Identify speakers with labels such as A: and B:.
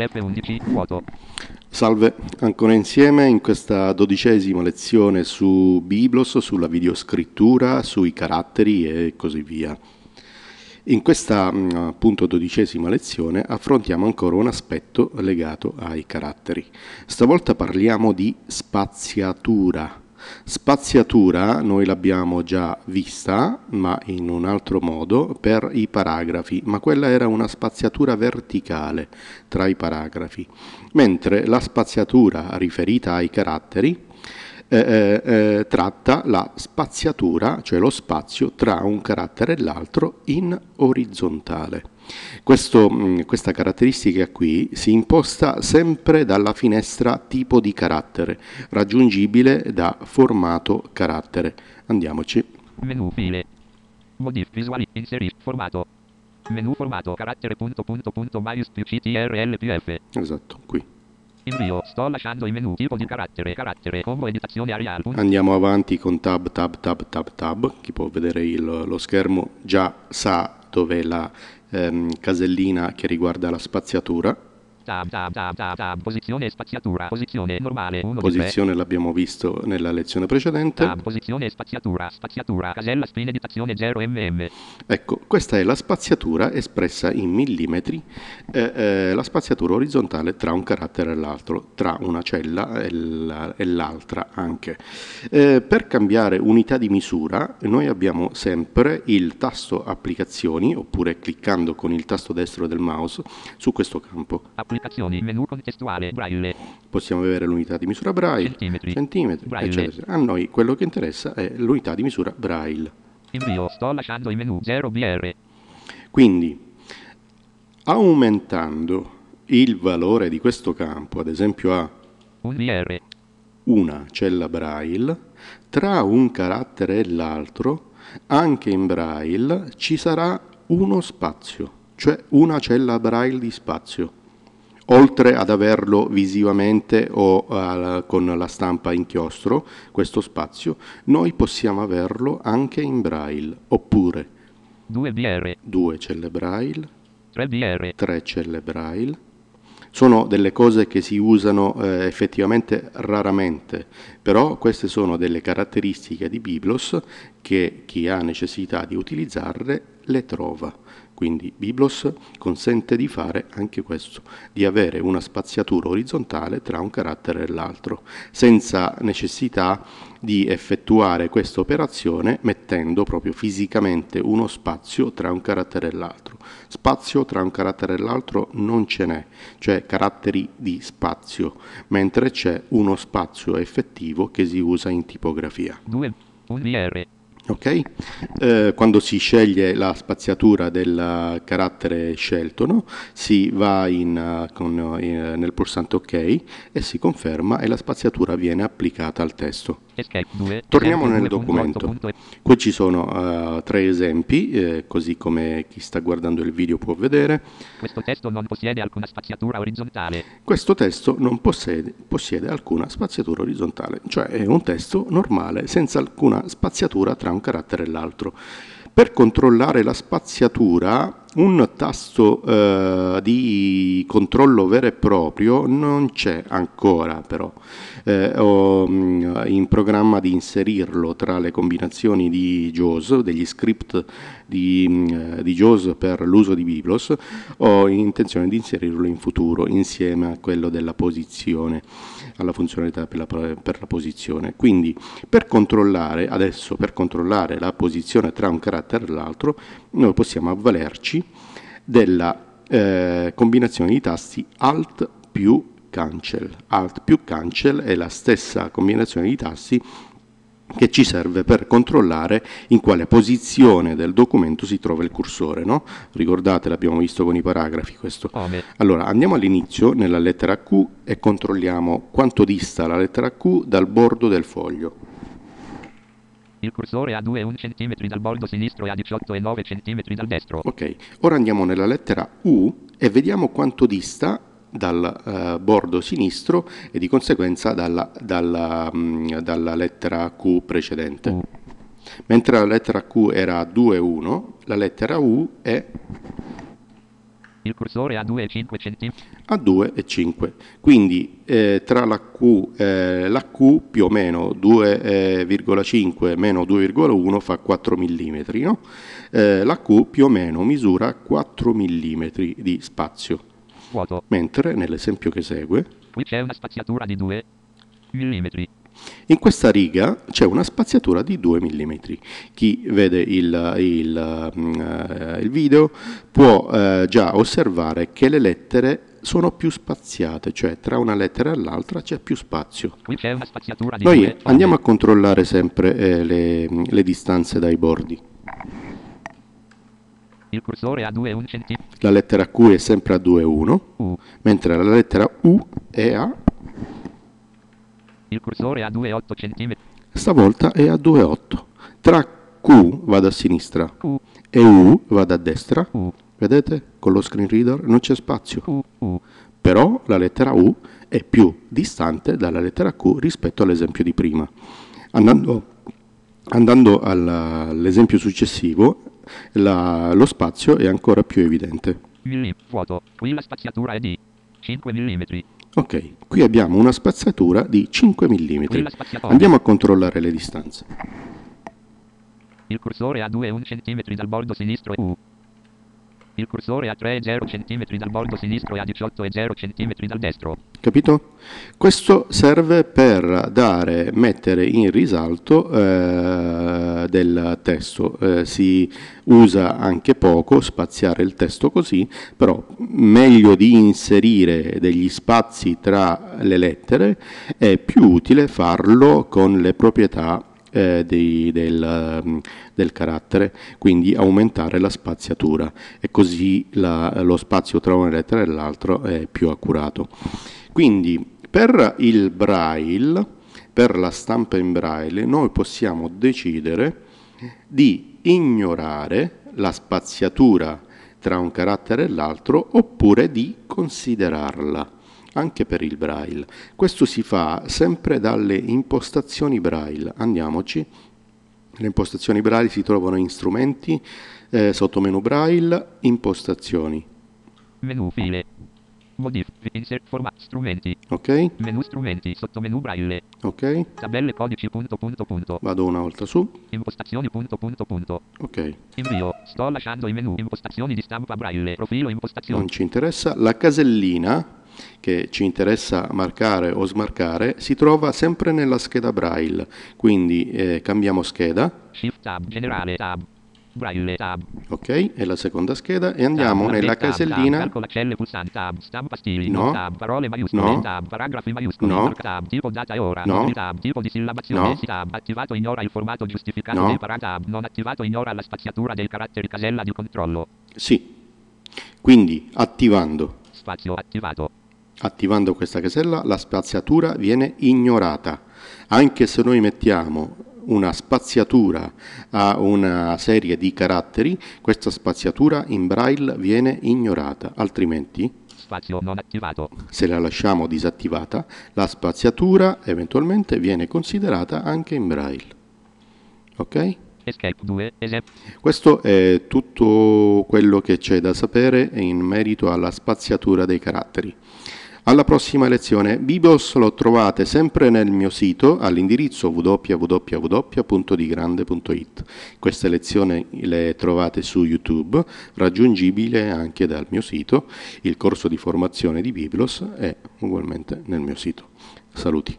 A: F11,
B: Salve, ancora insieme in questa dodicesima lezione su Biblos, sulla videoscrittura, sui caratteri e così via. In questa mm, appunto dodicesima lezione affrontiamo ancora un aspetto legato ai caratteri. Stavolta parliamo di spaziatura, Spaziatura noi l'abbiamo già vista, ma in un altro modo, per i paragrafi, ma quella era una spaziatura verticale tra i paragrafi, mentre la spaziatura riferita ai caratteri eh, eh, eh tratta la spaziatura, cioè lo spazio tra un carattere e l'altro in orizzontale. Questo, mm, questa caratteristica qui si imposta sempre dalla finestra tipo di carattere, raggiungibile da formato carattere. Andiamoci. Menu file.
A: Modif visuali. Inserisci formato. Menu formato carattere punto punto punto maiuscolo
B: ctrlpf. Esatto, qui.
A: Invio, sto lasciando il menu tipo di carattere, carattere, combo editazione arial.
B: Andiamo avanti con tab tab tab tab tab, chi può vedere il, lo schermo già sa dove la ehm, casellina che riguarda la spaziatura
A: Tab, tab, tab, tab, tab, posizione spaziatura, posizione normale. 1 posizione
B: l'abbiamo visto nella lezione precedente. Tab, posizione spaziatura, spaziatura,
A: casella spine ditazione 0 mm.
B: Ecco, questa è la spaziatura espressa in millimetri, eh, eh, la spaziatura orizzontale tra un carattere e l'altro, tra una cella e l'altra anche. Eh, per cambiare unità di misura noi abbiamo sempre il tasto applicazioni oppure cliccando con il tasto destro del mouse su questo campo. App Applicazioni, menu contestuale, braille. Possiamo avere l'unità di misura braille, centimetri, centimetri braille. eccetera. A noi quello che interessa è l'unità di misura braille. Invio, sto lasciando il menu 0BR. Quindi, aumentando il valore di questo campo, ad esempio a 1BR, una cella braille, tra un carattere e l'altro, anche in braille, ci sarà uno spazio, cioè una cella braille di spazio oltre ad averlo visivamente o uh, con la stampa inchiostro, questo spazio, noi possiamo averlo anche in braille, oppure 2BR, 2 celle braille, 3BR, 3 celle braille. Sono delle cose che si usano eh, effettivamente raramente, però queste sono delle caratteristiche di Biblos che chi ha necessità di utilizzarle le trova. Quindi Biblos consente di fare anche questo, di avere una spaziatura orizzontale tra un carattere e l'altro, senza necessità di effettuare questa operazione mettendo proprio fisicamente uno spazio tra un carattere e l'altro. Spazio tra un carattere e l'altro non ce n'è, cioè caratteri di spazio, mentre c'è uno spazio effettivo che si usa in tipografia. 2. Okay? Eh, quando si sceglie la spaziatura del carattere scelto, no? si va in, eh, con, eh, in, nel pulsante OK e si conferma e la spaziatura viene applicata al testo.
A: Torniamo nel documento.
B: Qui ci sono uh, tre esempi, eh, così come chi sta guardando il video può vedere.
A: Questo testo non possiede alcuna spaziatura orizzontale.
B: Questo testo non possiede, possiede alcuna spaziatura orizzontale, cioè è un testo normale senza alcuna spaziatura tra un carattere e l'altro. Per controllare la spaziatura un tasto eh, di controllo vero e proprio non c'è ancora però eh, ho mm, in programma di inserirlo tra le combinazioni di JAWS degli script di, mm, eh, di JAWS per l'uso di Biblos ho intenzione di inserirlo in futuro insieme a quello della posizione alla funzionalità per la, per la posizione quindi per controllare adesso per controllare la posizione tra un carattere e l'altro noi possiamo avvalerci della eh, combinazione di tasti Alt più Cancel. Alt più Cancel è la stessa combinazione di tasti che ci serve per controllare in quale posizione del documento si trova il cursore. No? Ricordate, l'abbiamo visto con i paragrafi questo. Oh, allora, andiamo all'inizio, nella lettera Q, e controlliamo quanto dista la lettera Q dal bordo del foglio.
A: Il cursore è a 2,1 cm dal bordo sinistro e a 18,9 cm
B: dal destro. Ok, ora andiamo nella lettera U e vediamo quanto dista dal eh, bordo sinistro e di conseguenza dalla, dalla, mh, mm, dalla lettera Q precedente. U. Mentre la lettera Q era 2,1, la lettera U è
A: il cursore a 2,5 cm.
B: A 2,5. Quindi eh, tra la Q eh, la Q più o meno 2,5 eh, meno 2,1 fa 4 mm. No? Eh, la Q più o meno misura 4 mm di spazio. Vuoto. Mentre nell'esempio che segue...
A: Qui c'è una spaziatura di 2 mm.
B: In questa riga c'è una spaziatura di 2 mm. Chi vede il, il, mm, eh, il video può eh, già osservare che le lettere sono più spaziate, cioè tra una lettera e l'altra c'è più spazio. Noi andiamo a controllare sempre eh, le, mm, le distanze dai bordi. La lettera Q è sempre a 2,1, mentre la lettera U è a
A: il cursore è a 2,8 cm.
B: Stavolta è a 2,8. Tra Q vado a sinistra Q. e U vado a destra. U. Vedete? Con lo screen reader non c'è spazio. U. Però la lettera U è più distante dalla lettera Q rispetto all'esempio di prima. Andando, andando all'esempio successivo, la, lo spazio è ancora più evidente. Qui
A: la spaziatura è di 5
B: mm. Ok, qui abbiamo una spazzatura di 5 mm. Andiamo a controllare le distanze.
A: Il cursore a 2,1 cm dal bordo sinistro e U. Il cursore a 3,0 cm dal bordo sinistro e a 18,0 cm dal destro.
B: Capito? Questo serve per dare, mettere in risalto eh, del testo. Eh, si usa anche poco spaziare il testo così, però meglio di inserire degli spazi tra le lettere è più utile farlo con le proprietà eh, dei, del, mm, del, carattere, quindi aumentare la spaziatura e così la, lo spazio tra una lettera e l'altra è più accurato. Quindi per il braille, per la stampa in braille, noi possiamo decidere di ignorare la spaziatura tra un carattere e l'altro oppure di considerarla anche per il braille. Questo si fa sempre dalle impostazioni braille. Andiamoci. Le impostazioni braille si trovano in strumenti, eh, sotto menu braille, impostazioni.
A: Menu file. Modifica, insert format, strumenti. Ok. Menu strumenti, sotto menu braille. Ok. Tabelle codici punto punto punto. Vado una volta su. Impostazioni punto punto punto. Ok. Invio, sto
B: lasciando i menu. Impostazioni di stampa
A: braille. Profilo impostazioni. Non ci
B: interessa. La casellina che ci interessa marcare o smarcare si trova sempre nella scheda Braille, quindi eh, cambiamo scheda. Shift
A: tab, generale tab.
B: Braille tab. Ok, è la seconda scheda e andiamo tab, nella tab, casellina.
A: Tab, celle, pulsante, tab, stampa, stili, no. tab, parole maiuscole, no. tab, paragrafi maiuscoli, no. tab, tipo data e ora, no. tab, tipo di sillabazione, no.
B: tab, attivato ignora il
A: formato giustificato no. dei paragraf, non attivato ignora la spaziatura dei caratteri casella di
B: controllo. Sì. Quindi attivando. Spazio attivato. Attivando questa casella la spaziatura viene ignorata. Anche se noi mettiamo una spaziatura a una serie di caratteri, questa spaziatura in braille viene ignorata, altrimenti se la lasciamo disattivata, la spaziatura eventualmente viene considerata anche in braille. Ok? Questo è tutto quello che c'è da sapere in merito alla spaziatura dei caratteri. Alla prossima lezione, Biblos lo trovate sempre nel mio sito all'indirizzo www.digrande.it. Queste lezioni le trovate su YouTube, raggiungibile anche dal mio sito. Il corso di formazione di Biblos è ugualmente nel mio sito. Saluti.